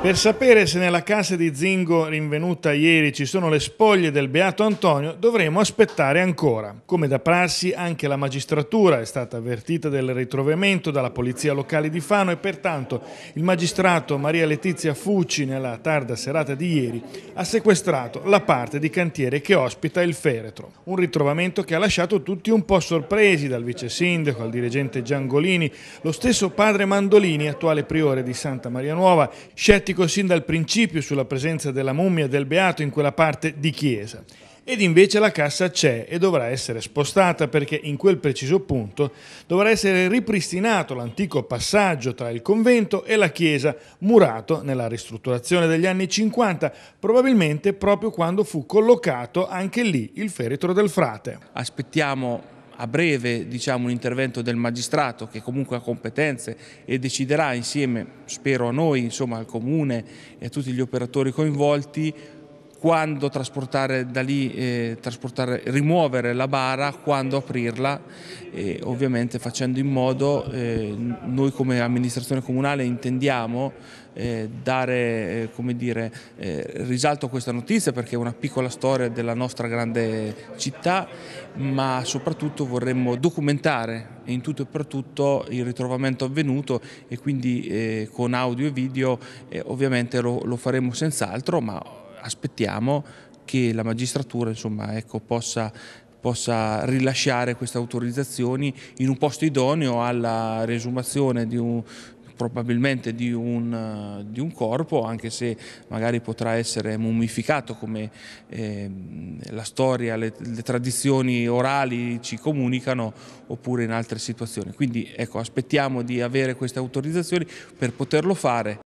Per sapere se nella casa di Zingo rinvenuta ieri ci sono le spoglie del Beato Antonio, dovremo aspettare ancora. Come da prassi, anche la magistratura è stata avvertita del ritrovamento dalla polizia locale di Fano e pertanto il magistrato Maria Letizia Fucci, nella tarda serata di ieri, ha sequestrato la parte di cantiere che ospita il feretro. Un ritrovamento che ha lasciato tutti un po' sorpresi, dal vice sindaco al dirigente Giangolini, lo stesso padre Mandolini, attuale priore di Santa Maria Nuova, scettico scettico sin dal principio sulla presenza della mummia del beato in quella parte di chiesa. Ed invece la cassa c'è e dovrà essere spostata perché in quel preciso punto dovrà essere ripristinato l'antico passaggio tra il convento e la chiesa, murato nella ristrutturazione degli anni 50, probabilmente proprio quando fu collocato anche lì il feretro del frate. Aspettiamo a breve diciamo, un intervento del magistrato che comunque ha competenze e deciderà insieme, spero a noi, insomma, al comune e a tutti gli operatori coinvolti quando trasportare da lì, eh, trasportare, rimuovere la bara, quando aprirla, eh, ovviamente facendo in modo, eh, noi come amministrazione comunale intendiamo eh, dare eh, dire, eh, risalto a questa notizia perché è una piccola storia della nostra grande città, ma soprattutto vorremmo documentare in tutto e per tutto il ritrovamento avvenuto e quindi con audio e video ovviamente lo, lo faremo senz'altro, ma aspettiamo che la magistratura insomma, ecco, possa possa rilasciare queste autorizzazioni in un posto idoneo alla resumazione di un, probabilmente di un, di un, corpo, anche se magari potrà essere mummificato come eh, la storia, le, le, tradizioni orali ci comunicano, oppure in altre situazioni. Quindi ecco, aspettiamo di avere queste autorizzazioni per poterlo fare.